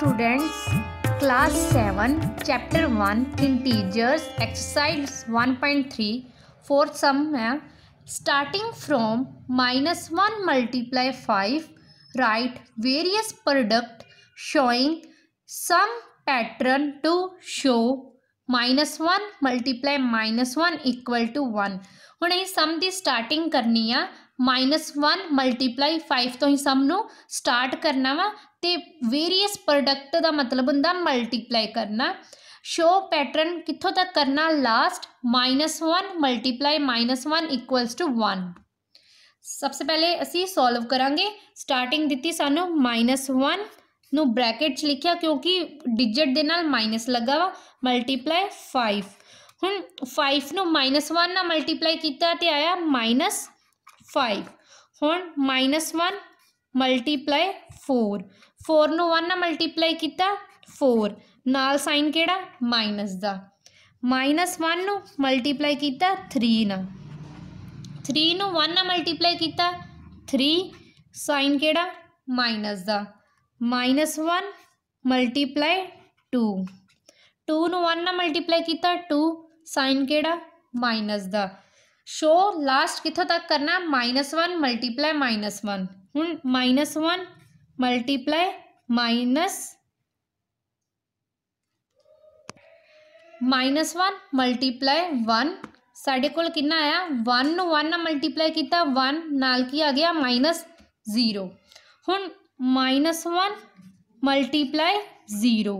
Students class seven chapter one integers exercise one point three fourth sum है starting from minus one multiply five right various product showing some pattern to show minus one multiply minus one equal to one हमें सम की starting करनी है minus one multiply five तो ही सब start करना वा तो वेरीअस प्रोडक्ट का मतलब हों मल्टीप्लाई करना शो पैटर्न कितों तक करना last minus one multiply minus one equals to one सबसे पहले असी सॉल्व करा स्टार्टिंग दी सू माइनस वन नू ब्रैकेट लिखिया क्योंकि डिजिट के नाल माइनस लगा वा मल्टीप्लाई फाइव हूँ फाइव न माइनस वन ना मल्टीप्लाई किया तो आया माइनस 5 ਹੁਣ -1 ਮਲਟੀਪਲਾਈ 4 4 ਨੂੰ 1 ਨਾਲ ਮਲਟੀਪਲਾਈ ਕੀਤਾ 4 ਨਾਲ ਸਾਈਨ ਕਿਹੜਾ ਮਾਈਨਸ ਦਾ -1 ਨੂੰ ਮਲਟੀਪਲਾਈ ਕੀਤਾ 3 ਨਾਲ 3 ਨੂੰ 1 ਨਾਲ ਮਲਟੀਪਲਾਈ ਕੀਤਾ 3 ਸਾਈਨ ਕਿਹੜਾ ਮਾਈਨਸ ਦਾ -1 ਮਲਟੀਪਲਾਈ 2 2 ਨੂੰ 1 ਨਾਲ ਮਲਟੀਪਲਾਈ ਕੀਤਾ 2 ਸਾਈਨ ਕਿਹੜਾ ਮਾਈਨਸ ਦਾ शो लास्ट कितों तक करना minus one multiply minus one हूँ minus one multiply minus minus one multiply one साढ़े को आया वन वन ना मल्टीप्लाई किया वन नाल की आ गया माइनस जीरो हूँ minus one multiply zero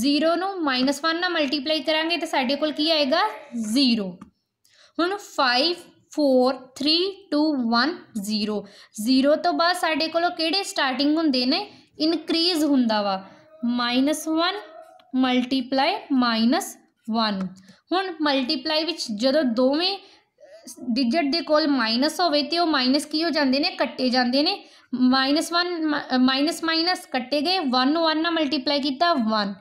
zero minus one ना मल्टीप्लाई करा तो साढ़े को आएगा जीरो ਹੁਣ 5 4 3 2 1 0 0 ਤੋਂ ਬਾਅਦ ਸਾਡੇ ਕੋਲ ਕਿਹੜੇ ਸਟਾਰਟਿੰਗ ਹੁੰਦੇ ਨੇ ਇਨਕਰੀਜ਼ ਹੁੰਦਾ ਵਾ -1 ਮਲਟੀਪਲਾਈ -1 ਹੁਣ ਮਲਟੀਪਲਾਈ ਵਿੱਚ ਜਦੋਂ ਦੋਵੇਂ ਡਿਜੀਟ ਦੇ ਕੋਲ ਮਾਈਨਸ ਹੋਵੇ ਤੇ ਉਹ ਮਾਈਨਸ ਕੀ ਹੋ ਜਾਂਦੇ ਨੇ ਕੱਟੇ ਜਾਂਦੇ ਨੇ -1 ਮਾਈਨਸ ਮਾਈਨਸ ਕੱਟੇ ਗਏ 1 ਨੂੰ 1 ਨਾਲ ਮਲਟੀਪਲਾਈ ਕੀਤਾ 1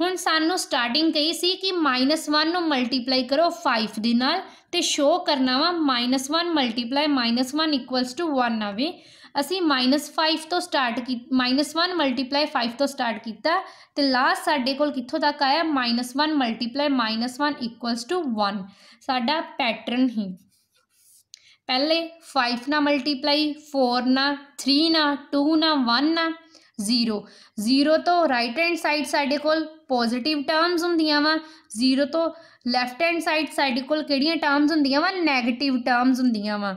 ਹੁਣ ਸਾਨੂੰ ਸਟਾਰਟਿੰਗ ਕਹੀ ਸੀ ਕਿ -1 ਨੂੰ ਮਲਟੀਪਲਾਈ ਕਰੋ 5 ਦੇ ਨਾਲ ਤੇ ਸ਼ੋ ਕਰਨਾ ਵਾ -1 ਮਲਟੀਪਲਾਈ -1 1 ਆਵੇ ਅਸੀਂ -5 ਤੋਂ ਸਟਾਰਟ ਕੀ -1 ਮਲਟੀਪਲਾਈ 5 ਤੋਂ ਸਟਾਰਟ ਕੀਤਾ ਤੇ ਲਾਸਟ ਸਾਡੇ ਕੋਲ ਕਿੱਥੋਂ ਤੱਕ ਆਇਆ -1 ਮਲਟੀਪਲਾਈ -1 1 ਸਾਡਾ ਪੈਟਰਨ ਹੀ ਪਹਿਲੇ 5 ਨਾਲ ਮਲਟੀਪਲਾਈ 4 ਨਾਲ 3 ਨਾਲ 2 ਨਾਲ 1 ਨਾਲ जीरो जीरो तो राइट हैंड साइड साढ़े को पॉजिटिव टर्म्स होंदिया वा जीरो तो लैफ्ट हैंड साइड साढ़े को टर्म्स होंदिया वा नैगेटिव टर्म्स होंदिया वा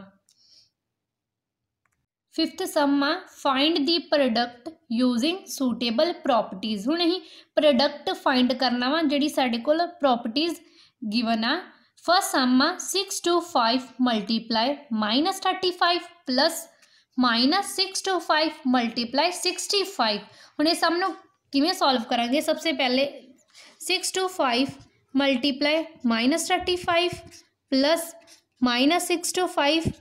फिफ्थ सम आ find the product using suitable properties हूँ ही प्रोडक्ट फाइंड करना वा जी साढ़े को प्रॉपर्टीज़ गिवन आ फर्स्ट सम आ six two five multiply minus thirty five plus minus six two five multiply sixty five हम इस सबन किमें सॉल्व करेंगे सबसे पहले six two five multiply minus thirty five plus minus six two five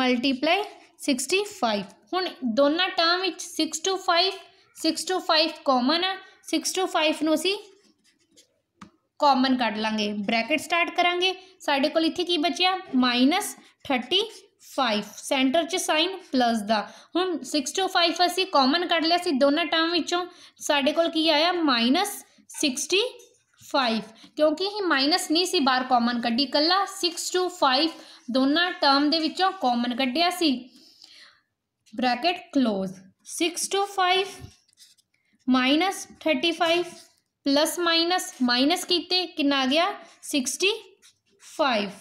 multiply sixty five हूँ दोनों term six two five six two five common है सिक्स टू फाइव में असी कॉमन ਕੱਢ ਲਾਂਗੇ ब्रैकेट स्टार्ट करा साढ़े को बचिया माइनस थर्टी फाइव सेंटर च साइन प्लस द हूँ सिक्स टू फाइव असी कॉमन कड़ लिया दोनों टर्म साढ़े को आया माइनस सिक्सटी फाइव क्योंकि ही माइनस नहीं सी बार कॉमन क्ढी कला सिक्स टू फाइव दोनों टर्म के कॉमन क्ढिया bracket close six two five minus thirty five plus minus minus किते कि आ गया sixty five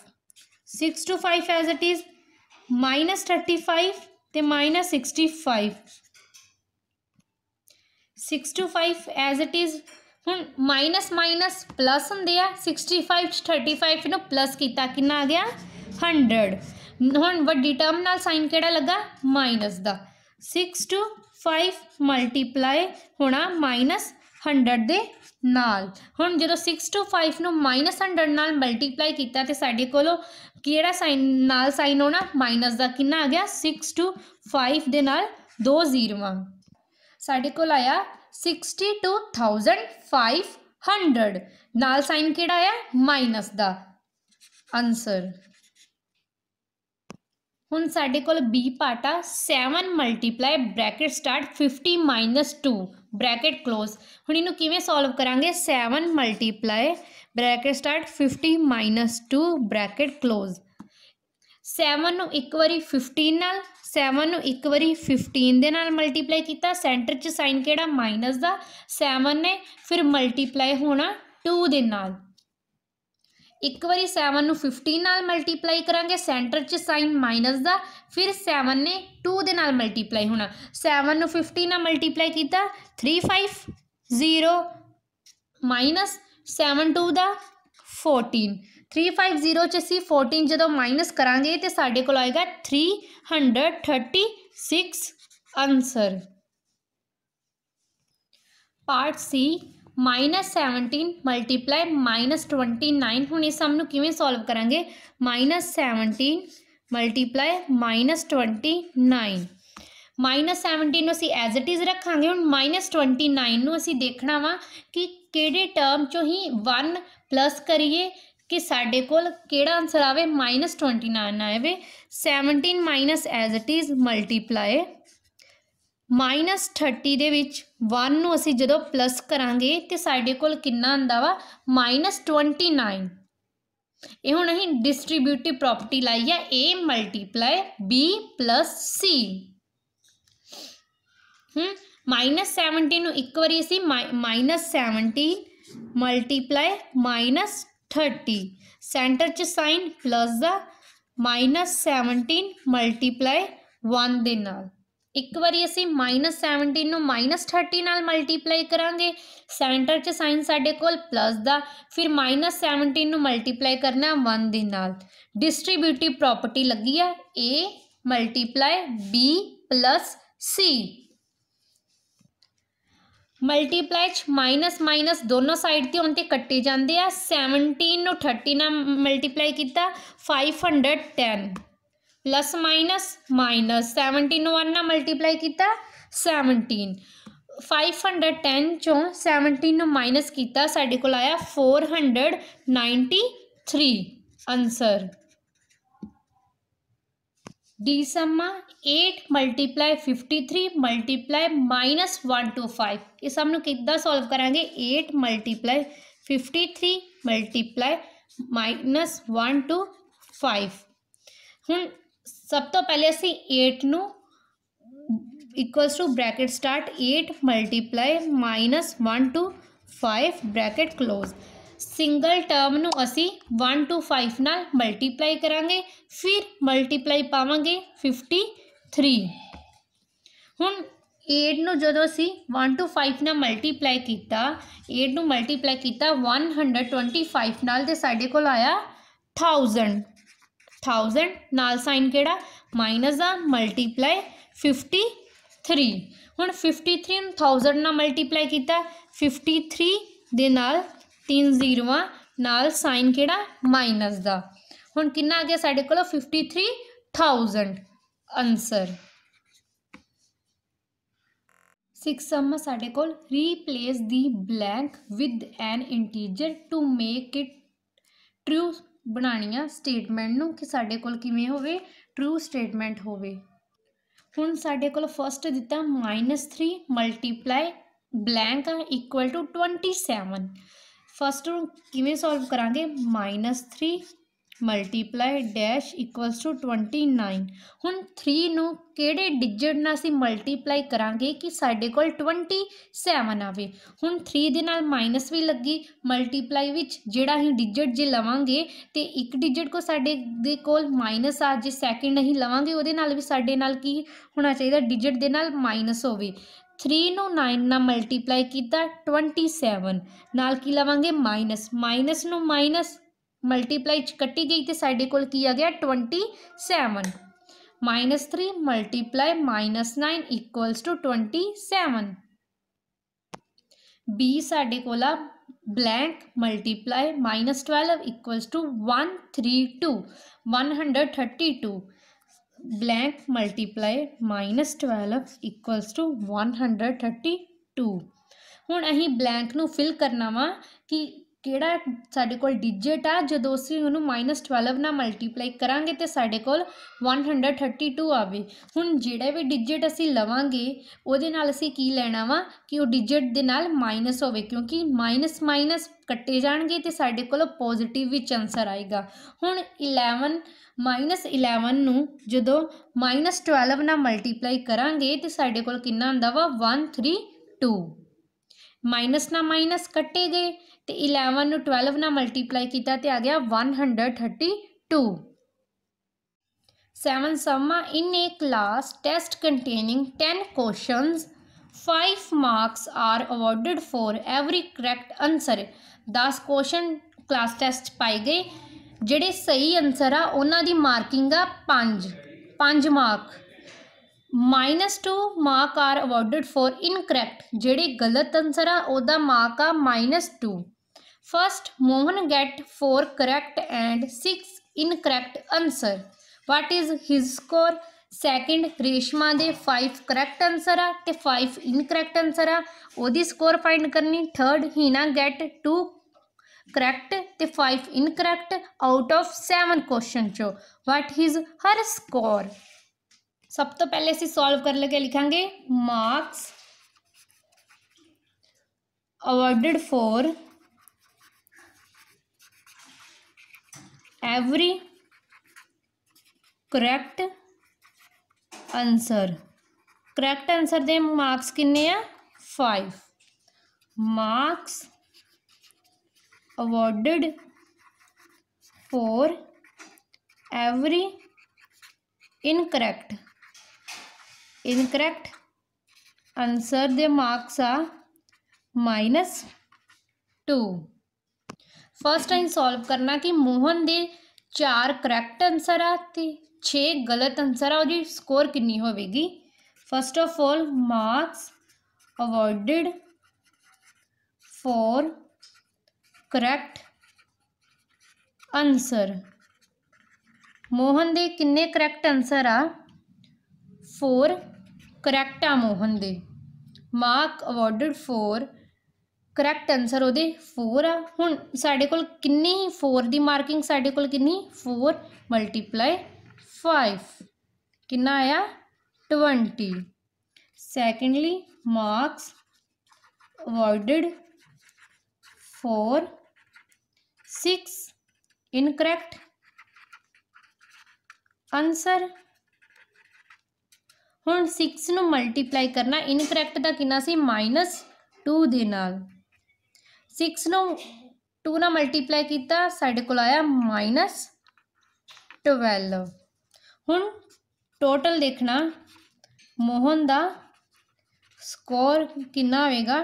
six two five as it is -35 ਤੇ -65 6 to 5 ਐਜ਼ ਇਟ ਇਜ਼ ਹੁਣ ਮਾਈਨਸ ਮਾਈਨਸ ਪਲੱਸ ਹੁੰਦੇ ਆ 65 35 ਨੂੰ ਪਲੱਸ ਕੀਤਾ ਕਿੰਨਾ ਆ ਗਿਆ 100 ਹੁਣ ਵੱਡੀ ਟਰਮ ਨਾਲ ਸਾਈਨ ਕਿਹੜਾ ਲੱਗਾ ਮਾਈਨਸ ਦਾ 6 to 5 ਮਲਟੀਪਲਾਈ ਹੋਣਾ ਮਾਈਨਸ 100 ਦੇ ਨਾਲ ਹੁਣ ਜਦੋਂ 6 to 5 ਨੂੰ ਮਾਈਨਸ 100 ਨਾਲ ਮਲਟੀਪਲਾਈ ਕੀਤਾ ਤੇ ਸਾਡੇ ਕੋਲੋਂ ਕਿਹੜਾ ਸਾਈਨ ਨਾਲ ਸਾਈਨ ਹੋਣਾ ਮਾਈਨਸ ਦਾ ਕਿੰਨਾ ਆ ਗਿਆ 6 ਟੂ 5 ਦੇ ਨਾਲ ਦੋ ਜ਼ੀਰੋਆਂ ਸਾਡੇ ਕੋਲ ਆਇਆ 62500 ਨਾਲ ਸਾਈਨ ਕਿਹੜਾ ਆਇਆ ਮਾਈਨਸ ਦਾ ਆਨਸਰ ਹੁਣ ਸਾਡੇ ਕੋਲ b ਪਾਟਾ 7 multiply bracket start 50 minus 2 bracket close ਹੁਣ ਇਹਨੂੰ ਕਿਵੇਂ ਸੋਲਵ ਕਰਾਂਗੇ 7 multiply bracket start 50 minus 2 bracket close 7 ਨੂੰ ਇੱਕ ਵਾਰੀ 15 ਨਾਲ 7 ਨੂੰ ਇੱਕ ਵਾਰੀ 15 ਦੇ ਨਾਲ ਮਲਟੀਪਲਾਈ ਕੀਤਾ ਸੈਂਟਰ 'ਚ ਸਾਈਨ ਕਿਹੜਾ ਮਾਈਨਸ ਦਾ 7 ਨੇ ਫਿਰ ਮਲਟੀਪਲਾਈ ਹੋਣਾ 2 ਦੇ ਨਾਲ एक बार सैवन फिफ्टीन मल्टीप्लाई करा सेंटर से साइन माइनस का फिर सैवन ने टू के मल्टीप्लाई होना सैवन फिफ्टीन मल्टीप्लाई किया three five zero minus seven two का फोर्टीन थ्री फाइव जीरो असी फोर्टीन जो माइनस करा तो साढ़े को three hundred thirty six answer part C minus seventeen multiply minus twenty nine हूँ इस सामू कि सॉल्व करा minus seventeen multiply minus twenty nine minus seventeen असी एज इट इज़ रखा हूँ माइनस ट्वेंटी नाइन असी देखना वा कि टर्म चो ही वन प्लस करिए कि साढ़े को आंसर आए माइनस ट्वेंटी नाइन आए seventeen minus as it is multiply -30 ਦੇ ਵਿੱਚ 1 ਨੂੰ ਅਸੀਂ ਜਦੋਂ ਪਲੱਸ ਕਰਾਂਗੇ ਤੇ ਸਾਡੇ ਕੋਲ ਕਿੰਨਾ ਆਂਦਾ ਵਾ -29 ਇਹ ਹੁਣ ਅਸੀਂ ਡਿਸਟ੍ਰੀਬਿਊਟਿਵ ਪ੍ਰੋਪਰਟੀ ਲਾਈ ਹੈ a ਮਲਟੀਪਲਾਈ b c ਹੂੰ -17 ਨੂੰ ਇੱਕ ਵਾਰੀ ਅਸੀਂ -17 ਮਲਟੀਪਲਾਈ -30 ਸੈਂਟਰ 'ਚ ਸਾਈਨ ਪਲੱਸ ਦਾ -17 ਮਲਟੀਪਲਾਈ 1 ਦੇ ਨਾਲ ਇੱਕ ਵਾਰੀ ਅਸੀਂ -17 ਨੂੰ -30 ਨਾਲ ਮਲਟੀਪਲਾਈ ਕਰਾਂਗੇ ਸੈਂਟਰ 'ਚ ਸਾਈਨ ਸਾਡੇ ਕੋਲ ਪਲੱਸ ਦਾ ਫਿਰ -17 ਨੂੰ ਮਲਟੀਪਲਾਈ ਕਰਨਾ 1 ਦੇ ਨਾਲ ਡਿਸਟ੍ਰੀਬਿਊਟਿਵ ਪ੍ਰੋਪਰਟੀ ਲੱਗੀ ਆ a multiply b plus c multiply ਚ ਮਾਈਨਸ ਮਾਈਨਸ ਦੋਨੋਂ ਸਾਈਡ ਤੇ ਹੁਣ ਤੇ ਕੱਟੇ ਜਾਂਦੇ ਆ 17 ਨੂੰ 30 ਨਾਲ ਮਲਟੀਪਲਾਈ ਕੀਤਾ 510 plus minus minus seventeen one ना मल्टीप्लाई किया सैवनटीन फाइव हंड्रड टेन चो सैवनटीन माइनस किया साढ़े को आया four hundred ninety three answer D समा eight multiply fifty three multiply minus one two five ये सब कि सॉल्व करा eight multiply fifty three multiply minus one two five हूँ सब तो पहले असी एट न equal to bracket start eight multiply minus one two five bracket close single term असी वन टू फाइव न मल्टीप्लाई करा फिर मल्टीप्लाई पावे फिफ्टी थ्री हूँ एट न जो असी वन टू फाइव न मल्टीप्लाई किया एट न मल्टीप्लाई किया वन हंड्रड ट्वेंटी फाइव नाल तो साढ़े को आया थाउजेंड थाउजेंड नाल साइन केड़ा माइनस आ मल्टीप्लाई फिफ्टी थ्री हूँ फिफ्टी थ्री थाउजेंड न मल्टीप्लाई किया फिफ्टी थ्री दे तीन जीरो नाल साइन केड़ा माइनस का हूँ कि आ गया साढ़े को fifty three thousand answer six sum साढ़े को replace the blank with an integer to make it true ਬਣਾਣੀ ਆ ਸਟੇਟਮੈਂਟ ਨੂੰ ਕਿ ਸਾਡੇ ਕੋਲ ਕਿਵੇਂ ਹੋਵੇ ਟਰੂ ਸਟੇਟਮੈਂਟ ਹੋਵੇ ਹੁਣ ਸਾਡੇ ਕੋਲ ਫਸਟ ਦਿੱਤਾ -3 ਮਲਟੀਪਲਾਈ ਬਲੈਂਕ ਆ ਇਕੁਅਲ ਟੂ 27 ਫਸਟ ਨੂੰ ਕਿਵੇਂ ਸੋਲਵ ਕਰਾਂਗੇ -3 ਮਲਟੀਪਲਾਈ ਡੈਸ਼ ਇਕੁਅਲਸ ਟੂ 29 ਹੁਣ 3 ਨੂੰ ਕਿਹੜੇ ਡਿਜਿਟ ਨਾਲ ਅਸੀਂ ਮਲਟੀਪਲਾਈ ਕਰਾਂਗੇ ਕਿ ਸਾਡੇ ਕੋਲ 27 ਆਵੇ ਹੁਣ 3 ਦੇ ਨਾਲ ਮਾਈਨਸ ਵੀ ਲੱਗੀ ਮਲਟੀਪਲਾਈ ਵਿੱਚ ਜਿਹੜਾ ਹੀ ਡਿਜਿਟ ਜੇ ਲਵਾਂਗੇ ਤੇ ਇੱਕ ਡਿਜਿਟ ਕੋ ਸਾਡੇ ਦੇ ਕੋਲ ਮਾਈਨਸ ਆ ਜੇ ਸੈਕਿੰਡ ਨਹੀਂ ਲਵਾਂਗੇ ਉਹਦੇ ਨਾਲ ਵੀ ਸਾਡੇ ਨਾਲ ਕੀ ਹੋਣਾ ਚਾਹੀਦਾ ਡਿਜਿਟ ਦੇ ਨਾਲ ਮਾਈਨਸ ਹੋਵੇ 3 ਨੂੰ 9 ਨਾਲ ਮਲਟੀਪਲਾਈ ਕੀਤਾ 27 ਨਾਲ ਕੀ ਲਵਾਂਗੇ ਮਾਈਨਸ ਮਾਈਨਸ ਨੂੰ ਮਾਈਨਸ मल्टीप्लाई कट्टी गई तो साढ़े को किया गया twenty seven minus three multiply minus nine equals to twenty seven B साढ़े को blank multiply minus twelve equals to one three two one hundred thirty two blank multiply minus twelve equals to one hundred thirty two हूँ अं blank fill करना वा कि ਕਿਹੜਾ ਸਾਡੇ ਕੋਲ ਡਿਜਿਟ ਆ ਜਦੋਂ ਅਸੀਂ ਉਹਨੂੰ -12 ਨਾਲ ਮਲਟੀਪਲਾਈ ਕਰਾਂਗੇ ਤੇ ਸਾਡੇ ਕੋਲ 132 ਆਵੇ ਹੁਣ ਜਿਹੜਾ ਵੀ ਡਿਜਿਟ ਅਸੀਂ ਲਵਾਂਗੇ ਉਹਦੇ ਨਾਲ ਅਸੀਂ ਕੀ ਲੈਣਾ ਵਾ ਕਿ ਉਹ ਡਿਜਿਟ ਦੇ ਨਾਲ ਮਾਈਨਸ ਹੋਵੇ ਕਿਉਂਕਿ ਮਾਈਨਸ ਮਾਈਨਸ ਕੱਟੇ ਜਾਣਗੇ ਤੇ ਸਾਡੇ ਕੋਲ ਪੋਜ਼ਿਟਿਵ ਵਿੱਚ ਆਨਸਰ ਆਏਗਾ ਹੁਣ 11 -11 ਨੂੰ ਜਦੋਂ -12 ਨਾਲ ਮਲਟੀਪਲਾਈ ਕਰਾਂਗੇ ਤੇ ਸਾਡੇ ਕੋਲ ਕਿੰਨਾ ਹੁੰਦਾ ਵਾ 132 ਮਾਈਨਸ ਨਾਲ ਮਾਈਨਸ ਕੱਟੇ ਗਏ ਤੇ 11 ਨੂੰ 12 ਨਾਲ ਮਲਟੀਪਲਾਈ ਕੀਤਾ ਤੇ ਆ ਗਿਆ 132 7 ਸਮਾ in a class test containing 10 questions 5 marks are awarded for every correct answer 10 question class test ਪਾਏ ਗਏ ਜਿਹੜੇ ਸਹੀ ਆਨਸਰ ਆ ਉਹਨਾਂ ਦੀ ਮਾਰਕਿੰਗ ਆ 5 5 mark minus 2 mark are awarded for incorrect ਜਿਹੜੇ ਗਲਤ ਆਨਸਰ ਆ ਉਹਦਾ ਮਾਰਕ ਆ minus 2 first Mohan get 4 correct and 6 incorrect answer what is his score second Reshma ਦੇ 5 ਕਰੈਕਟ ਆਨਸਰ ਆ ਤੇ 5 ਇਨਕਰੈਕਟ ਆਨਸਰ ਆ ਉਹਦੀ ਸਕੋਰ ਫਾਈਂਡ ਕਰਨੀ ਥਰਡ ਹੀਨਾ ਗੈਟ 2 ਕਰੈਕਟ ਤੇ 5 ਇਨਕਰੈਕਟ ਆਊਟ ਆਫ 7 ਕੁਐਸਚਨ ਚੋ ਵਾਟ ਇਜ਼ ਹਰ ਸਕੋਰ सब तो पहले से सॉल्व कर लेके लिखा marks awarded for every correct answer correct answer दे मार्क्स किन्ने five marks awarded for every incorrect incorrect answer the marks are minus two first time solve करना कि मोहन ਦੇ ਚਾਰ ਕਰੈਕਟ ਆਨਸਰ ਆ ਤੇ 6 ਗਲਤ ਆਨਸਰ ਆ ਉਹਦੀ ਸਕੋਰ ਕਿੰਨੀ ਹੋਵੇਗੀ first of all marks awarded for correct answer Mohan ਦੇ ਕਿੰਨੇ ਕਰੈਕਟ ਆਨਸਰ ਆ 4 करैक्ट आ मोहन दे mark award for correct answer वो फोर आ हूँ साढ़े को फोर की मार्किंग साढ़े को फोर मल्टीप्लाई फाइव कि आया twenty secondly marks award for six incorrect answer ਹੁਣ 6 ਨੂੰ ਮਲਟੀਪਲਾਈ ਕਰਨਾ ਇਨਕਰੈਕਟ ਦਾ ਕਿੰਨਾ ਸੀ -2 ਦੇ ਨਾਲ 6 ਨੂੰ 2 ਨਾਲ ਮਲਟੀਪਲਾਈ ਕੀਤਾ ਸਾਡੇ ਕੋਲ ਆਇਆ -12 ਹੁਣ ਟੋਟਲ ਦੇਖਣਾ ਮੋਹਨ ਦਾ ਸਕੋਰ ਕਿੰਨਾ ਹੋਵੇਗਾ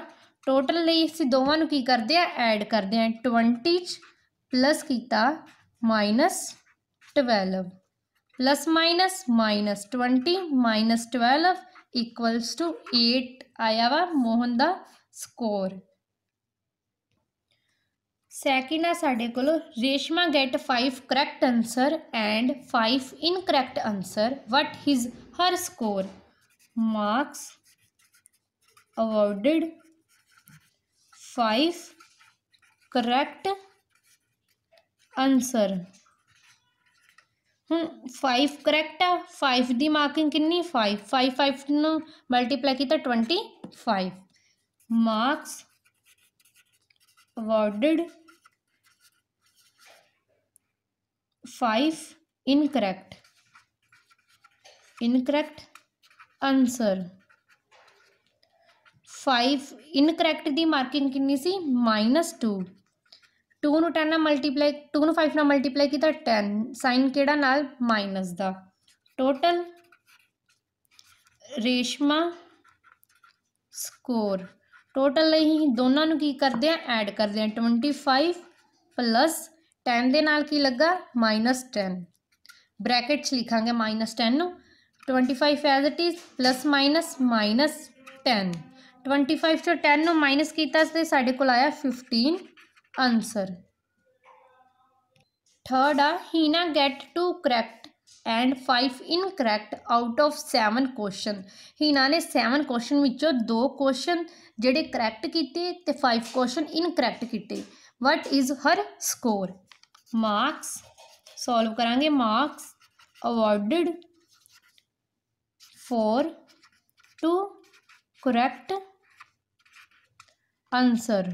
ਟੋਟਲ ਲਈ ਅਸੀਂ ਦੋਵਾਂ ਨੂੰ ਕੀ ਕਰਦੇ ਆ ਐਡ ਕਰਦੇ ਆ 20 ਚ ਪਲੱਸ ਕੀਤਾ -12 plus minus minus 20 minus 12 equals to 8 I have score. Second, Sadekolo, Reshma get 5 correct answer and 5 incorrect answer. What is her score? Marks awarded 5 correct answer. हूँ फाइव करैक्ट है फाइव की marking कि five five five न multiply किया twenty five marks awarded five incorrect incorrect answer five incorrect की marking कि minus two two न ten multiply two न फाइव ना मल्टीप्लाई किया टेन साइन के माइनस का टोटल रेशमा स्कोर टोटल अही दोनों की करते हैं ऐड करते हैं ट्वेंटी फाइव प्लस टेन के नाल की लगा माइनस टेन ब्रैकेट लिखा minus ten twenty five as it is plus minus minus ten twenty five चो टेन माइनस किया तो साढ़े को आया फिफ्टीन आंसर थर्ड आ Heena get two correct and five incorrect out of seven question Heena ने seven question में दो क्वेश्चन जेडे करैक्ट किए तो फाइव क्वेश्चन इन करैक्ट किए what is her score marks solve करा marks awarded for two correct answer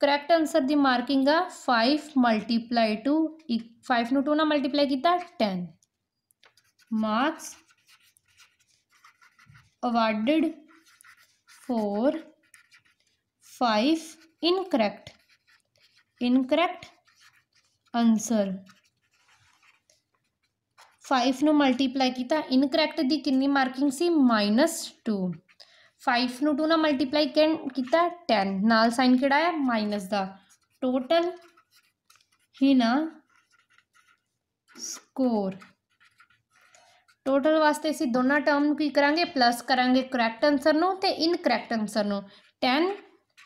correct answer की marking five multiply two five न टू ना मल्टीप्लाई किया ten marks awarded for five incorrect incorrect answer five न multiply किया incorrect की कि marking सी माइनस टू फाइव न टू ना मल्टीप्लाई किया टेन नाल साइन कि माइनस का टोटल ही ना स्कोर टोटल वास्ते असी दो टर्म की करा प्लस करा करैक्ट आंसर न इनकरैक्ट आंसर न टेन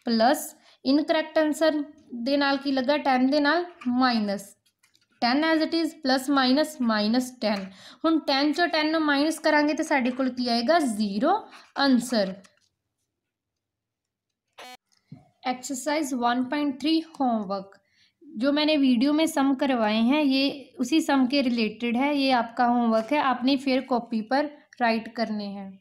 प्लस इनकरैक्ट आंसर के नाल की लगा टेन के नाल minus 10 as it is plus minus minus 10 ਹੁਣ 10 ਚੋਂ 10 माइनस करा तो साढ़े को आएगा zero answer exercise one point three homework जो मैंने वीडियो में सम करवाए हैं ये उसी सम के रिलेटेड है ये आपका होमवर्क है आपने फिर कॉपी पर राइट करने हैं